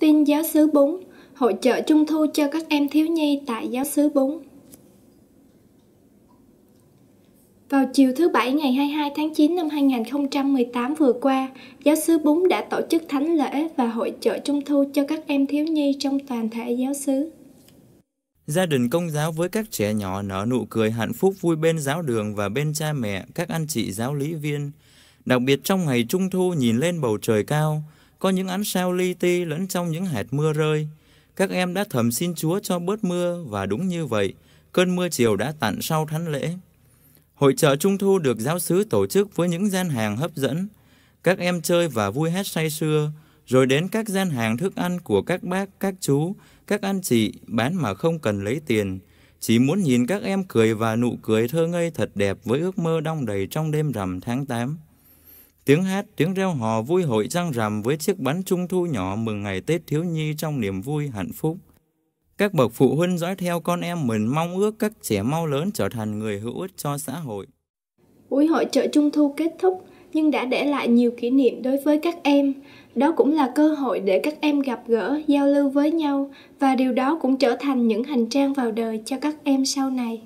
Tin giáo sứ Bún, hội trợ trung thu cho các em thiếu nhi tại giáo sứ Bún. Vào chiều thứ Bảy ngày 22 tháng 9 năm 2018 vừa qua, giáo sứ Bún đã tổ chức thánh lễ và hội trợ trung thu cho các em thiếu nhi trong toàn thể giáo sứ. Gia đình công giáo với các trẻ nhỏ nở nụ cười hạnh phúc vui bên giáo đường và bên cha mẹ, các anh chị giáo lý viên. Đặc biệt trong ngày trung thu nhìn lên bầu trời cao, có những ánh sao li ti lẫn trong những hạt mưa rơi. Các em đã thầm xin Chúa cho bớt mưa và đúng như vậy, cơn mưa chiều đã tạnh sau thánh lễ. Hội chợ Trung thu được giáo sứ tổ chức với những gian hàng hấp dẫn. Các em chơi và vui hết say sưa, rồi đến các gian hàng thức ăn của các bác, các chú, các anh chị bán mà không cần lấy tiền. Chỉ muốn nhìn các em cười và nụ cười thơ ngây thật đẹp với ước mơ đong đầy trong đêm rằm tháng 8. Tiếng hát, tiếng reo hò vui hội răng rằm với chiếc bánh trung thu nhỏ mừng ngày Tết thiếu nhi trong niềm vui hạnh phúc. Các bậc phụ huynh dõi theo con em mình mong ước các trẻ mau lớn trở thành người hữu ích cho xã hội. Buổi hội chợ trung thu kết thúc nhưng đã để lại nhiều kỷ niệm đối với các em. Đó cũng là cơ hội để các em gặp gỡ, giao lưu với nhau và điều đó cũng trở thành những hành trang vào đời cho các em sau này.